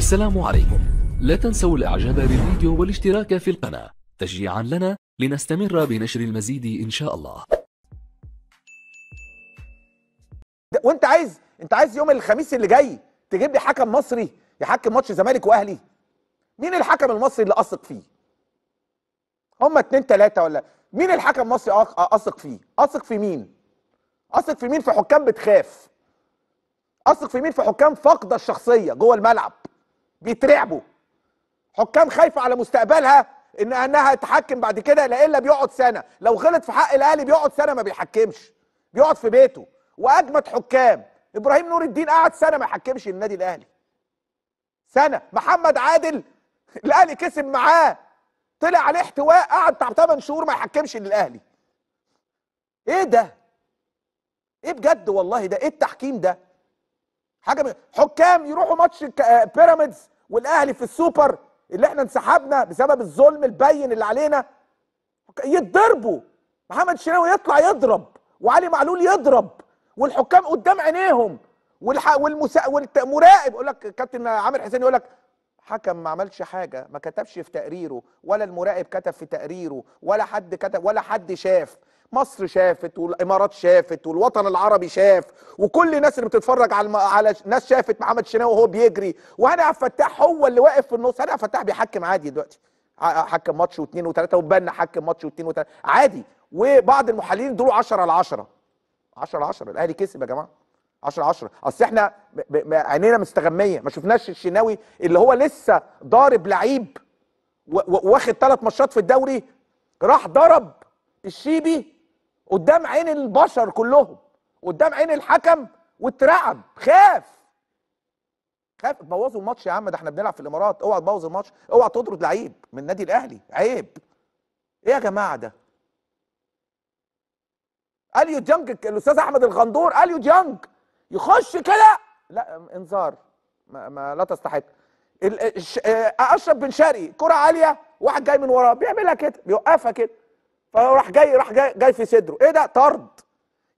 السلام عليكم لا تنسوا الاعجاب بالفيديو والاشتراك في القناة تشجيعا لنا لنستمر بنشر المزيد ان شاء الله وانت عايز انت عايز يوم الخميس اللي جاي تجيب لي حكم مصري يحكم ماتش زمالك واهلي مين الحكم المصري اللي اثق فيه هما اتنين تلاتة ولا مين الحكم المصري اثق فيه اثق في مين اثق في مين في حكام بتخاف اثق في مين في حكام فاقده الشخصيه جوه الملعب بيترعبوا حكام خايفه على مستقبلها ان انها تحكم بعد كده لا الا بيقعد سنه لو غلط في حق الاهلي بيقعد سنه ما بيحكمش بيقعد في بيته واجمد حكام ابراهيم نور الدين قعد سنه ما يحكمش النادي الاهلي سنه محمد عادل الاهلي كسب معاه طلع عليه احتواء قعد بتاع 8 شهور ما يحكمش للاهلي ايه ده ايه بجد والله ده ايه التحكيم ده حاجه حكام يروحوا ماتش آه، بيراميدز والاهلي في السوبر اللي احنا انسحبنا بسبب الظلم البين اللي علينا يتضربوا محمد الشناوي يطلع يضرب وعلي معلول يضرب والحكام قدام عينيهم والمسا... والمراقب يقول لك كابتن عامر حسين يقول لك حكم ما عملش حاجه ما كتبش في تقريره ولا المراقب كتب في تقريره ولا حد كتب ولا حد شاف مصر شافت والامارات شافت والوطن العربي شاف وكل الناس اللي بتتفرج على الم... على ناس شافت محمد الشناوي وهو بيجري وهاني عبد الفتاح هو اللي واقف في النص هاني عبد الفتاح بيحكم عادي دلوقتي حكم ماتش واثنين وثلاثه وبنا حكم ماتش واثنين وثلاثه عادي وبعض المحللين دول 10 على 10 10 على 10 الاهلي كسب يا جماعه 10 10 اصل احنا ب... ب... عينينا مستغميه ما شفناش الشناوي اللي هو لسه ضارب لعيب و... و... واخد ثلاث ماتشات في الدوري راح ضرب الشيبي قدام عين البشر كلهم قدام عين الحكم واترعب خاف خاف بوظوا الماتش يا عم ده احنا بنلعب في الامارات اوعى تبوظ الماتش اوعى تطرد لعيب من النادي الاهلي عيب ايه يا جماعه ده اليو ديانج الاستاذ احمد الغندور اليو ديانج يخش كده لا انذار ما, ما لا تستحق آه، اشرف بن شرقي كره عاليه واحد جاي من وراه بيعملها كده بيوقفها كده فراح جاي راح جاي, جاي في صدره ايه ده طرد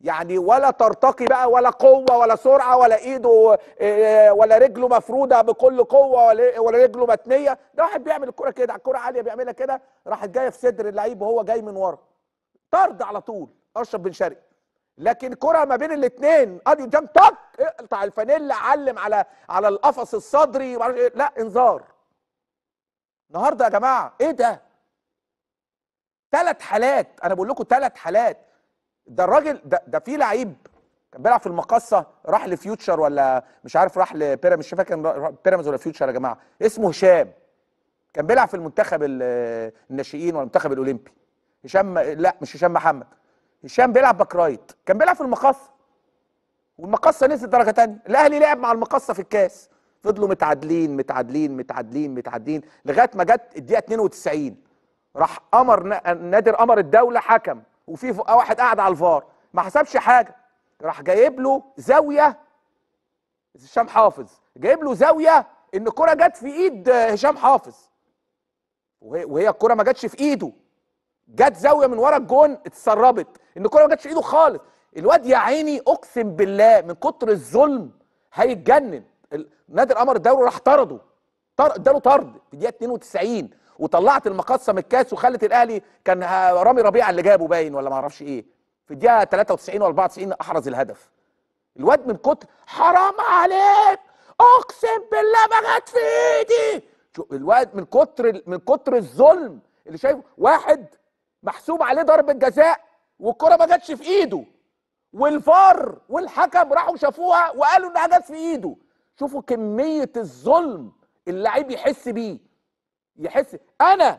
يعني ولا ترتقي بقى ولا قوه ولا سرعه ولا ايده آه، آه، ولا رجله مفروده بكل قوه إيه، ولا رجله متنيه ده واحد بيعمل الكره كده الكره عاليه بيعملها كده راحت جايه في صدر اللعيب وهو جاي من ورا طرد على طول اشرف بن شرقي لكن كره ما بين الاثنين ادي قدام طق اقطع الفانيلا علم على على القفص الصدري إيه. لا انذار النهارده يا جماعه ايه ده ثلاث حالات انا بقول لكم ثلاث حالات ده الراجل ده ده في لعيب كان بيلعب في المقصه راح لفيوتشر ولا مش عارف راح لبيراميدز مش فاكر كان بيراميدز ولا فيوتشر يا جماعه اسمه هشام كان بيلعب في المنتخب الناشئين ولا المنتخب الاولمبي هشام لا مش هشام محمد هشام بيلعب باك رايت كان بيلعب في المقصه والمقصه نزلت درجه ثانيه الاهلي لعب مع المقصه في الكاس فضلوا متعادلين متعادلين متعادلين متعادلين لغايه ما جت الدقيقه 92 راح امر نادر امر الدوله حكم وفي واحد قاعد على الفار ما حسبش حاجه راح جايب له زاويه هشام حافظ جايب له زاويه ان الكره جت في ايد هشام حافظ وهي الكره ما جاتش في ايده جت زاويه من ورا الجون اتسربت ان الكره ما جاتش في ايده خالص الواد يا عيني اقسم بالله من كتر الظلم هيتجنن نادر امر الدوري راح طرده اداله طرد في دقيقه 92 وطلعت المقصه من الكاس وخلت الاهلي كان رامي ربيعه اللي جابه باين ولا ما اعرفش ايه في الدقيقه 93 و 94 احرز الهدف الواد من كتر حرام عليك اقسم بالله ما جت في ايدي الواد من كتر من كتر الظلم اللي شايفه واحد محسوب عليه ضربه جزاء والكره ما جاتش في ايده والفار والحكم راحوا شافوها وقالوا انها جت في ايده شوفوا كميه الظلم اللعيب يحس بيه يحس انا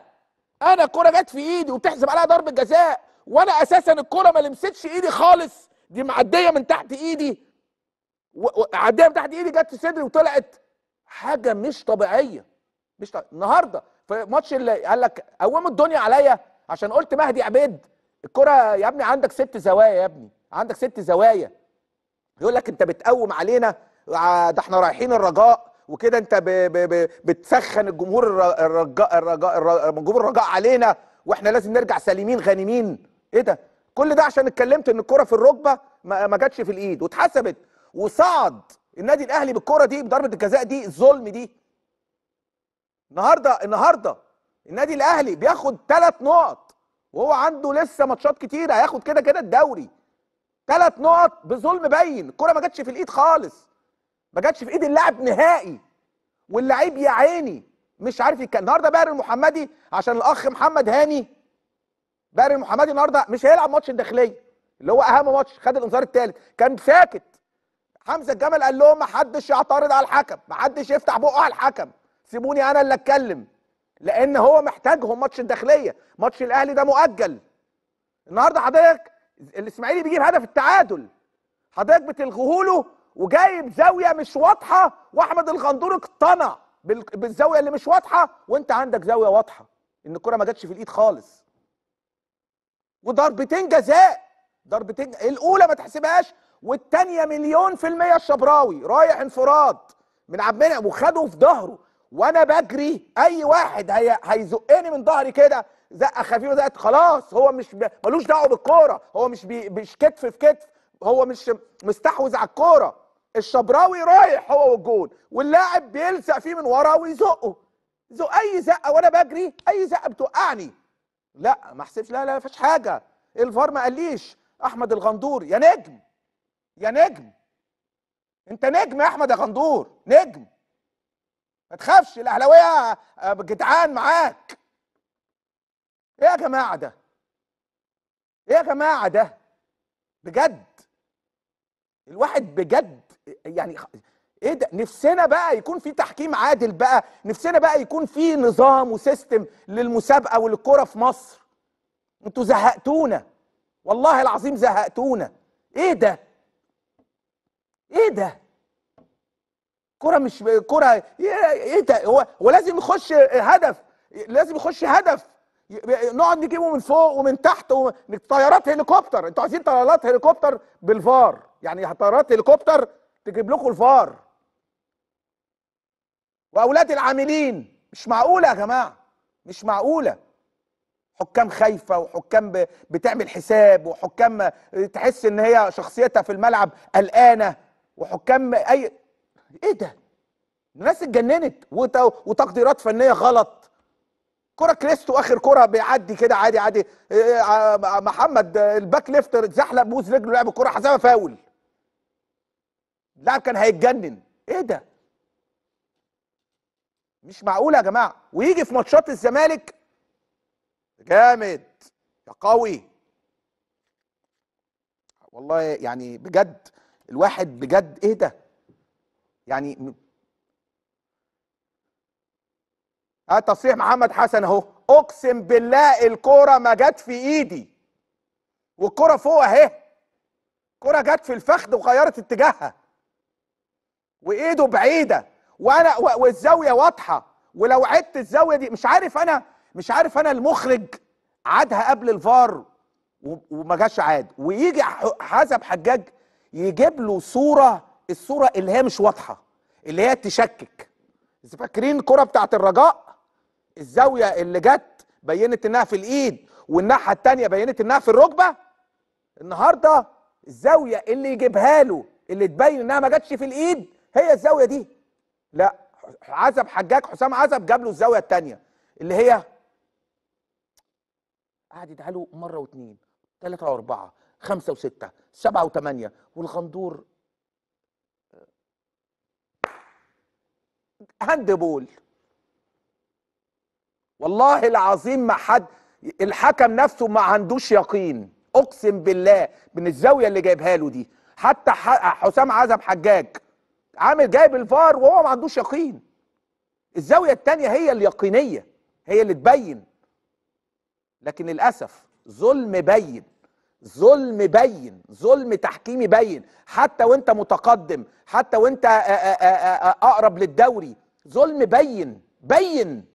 انا الكوره جت في ايدي وبتحسب عليها ضربه جزاء وانا اساسا الكوره ما لمستش ايدي خالص دي معديه من تحت ايدي وعديه من تحت ايدي جت في صدري وطلعت حاجه مش طبيعيه مش طبيعية. النهارده في ماتش اللي قال لك قوموا الدنيا عليا عشان قلت مهدي عبيد الكره يا ابني عندك ست زوايا يا ابني عندك ست زوايا يقول لك انت بتقوم علينا آه، ده احنا رايحين الرجاء وكده انت ب ب ب بتسخن الجمهور الرجاء الرجاء الجمهور الرجاء علينا واحنا لازم نرجع سالمين غانمين ايه ده كل ده عشان اتكلمت ان الكره في الركبه ما جاتش في الايد واتحسبت وصعد النادي الاهلي بالكره دي بضربه الجزاء دي الظلم دي النهارده النهارده النادي الاهلي بياخد ثلاث نقط وهو عنده لسه ماتشات كتيره هياخد كده كده الدوري ثلاث نقط بظلم باين الكره ما جاتش في الايد خالص ما جاتش في ايد اللاعب نهائي واللعيب يا عيني مش عارف يتكلم النهارده باهر المحمدي عشان الاخ محمد هاني باهر المحمدي النهارده مش هيلعب ماتش الداخليه اللي هو اهم ماتش خد الانذار الثالث كان ساكت حمزه الجمل قال لهم ما حدش يعترض على الحكم ما حدش يفتح بقه على الحكم سيبوني انا اللي اتكلم لان هو محتاجهم ماتش الداخليه ماتش الاهلي ده مؤجل النهارده حضرتك الاسماعيلي بيجيب هدف التعادل حضرتك بتلغوه له وجايب زاويه مش واضحه واحمد الغندور اقتنع بالزاويه اللي مش واضحه وانت عندك زاويه واضحه ان الكره ما جاتش في الايد خالص وضربتين جزاء ضربتين الاولى ما تحسبهاش والثانيه مليون في الميه الشبراوي رايح انفراد من عبد المنعم وخده في ظهره وانا بجري اي واحد هي... هيزقني من ظهري كده زقه خفيفه زقت خلاص هو مش ب... ملوش دعوه بالكوره هو مش ب... مش كتف في كتف هو مش مستحوذ على الكوره الشبراوي رايح هو والجون واللاعب بيلزق فيه من ورا ويزقه زق اي زقه وانا بجري اي زقه بتوقعني لا ما حسبش لا لا ما فيش حاجه الفار ما قاليش احمد الغندور يا نجم يا نجم انت نجم يا احمد يا غندور نجم ما تخافش الاهلاويه آه، جدعان معاك ايه يا جماعه ده ايه يا جماعه ده بجد الواحد بجد يعني ايه ده نفسنا بقى يكون في تحكيم عادل بقى نفسنا بقى يكون في نظام وسيستم للمسابقه والكره في مصر انتوا زهقتونا والله العظيم زهقتونا ايه ده ايه ده كره مش كره ايه،, ايه ده هو ولازم يخش هدف لازم يخش هدف نقعد نجيبه من فوق ومن تحت و... طيارات هليكوبتر انتوا عايزين طيارات هليكوبتر بالفار يعني طيارات هليكوبتر تجيب لكم الفار واولاد العاملين مش معقوله يا جماعه مش معقوله حكام خايفه وحكام بتعمل حساب وحكام تحس ان هي شخصيتها في الملعب قلقانه وحكام اي ايه ده الناس اتجننت وتقديرات فنيه غلط كرة كريستو اخر كرة بيعدي كده عادي عادي آه، آه، محمد الباك ليفتر اتزحلق بوز رجله لعب الكرة حسابها فاول اللاعب كان هيتجنن ايه ده مش معقول يا جماعه ويجي في ماتشات الزمالك جامد يا قوي والله يعني بجد الواحد بجد ايه ده يعني ها تصريح محمد حسن اهو اقسم بالله الكوره ما جت في ايدي والكوره فوق اهي كرة جت في الفخذ وغيرت اتجاهها وايده بعيده وانا والزاويه واضحه ولو عدت الزاويه دي مش عارف انا مش عارف انا المخرج عادها قبل الفار وما جاش عاد ويجي حسب حجاج يجيب له صوره الصوره اللي هي مش واضحه اللي هي تشكك فاكرين الكره بتاعه الرجاء الزاويه اللي جت بينت انها في الايد والناحيه الثانيه بينت انها في الركبه النهارده الزاويه اللي يجيبها له اللي تبين انها ما جاتش في الايد هي الزاويه دي لا عزب حجاج حسام عزب جاب له الزاويه الثانيه اللي هي قعد يدعي له مره واثنين ثلاثه واربعه خمسه وسته سبعه وثمانيه والغندور آه، هاند بول والله العظيم ما حد الحكم نفسه ما عندوش يقين اقسم بالله من الزاويه اللي جايبها له دي حتى حسام عزب حجاج عامل جايب الفار وهو ما عندوش يقين الزاويه التانية هي اليقينيه هي اللي تبين لكن للاسف ظلم بين ظلم بين ظلم تحكيمي بين حتى وانت متقدم حتى وانت اقرب للدوري ظلم بين بين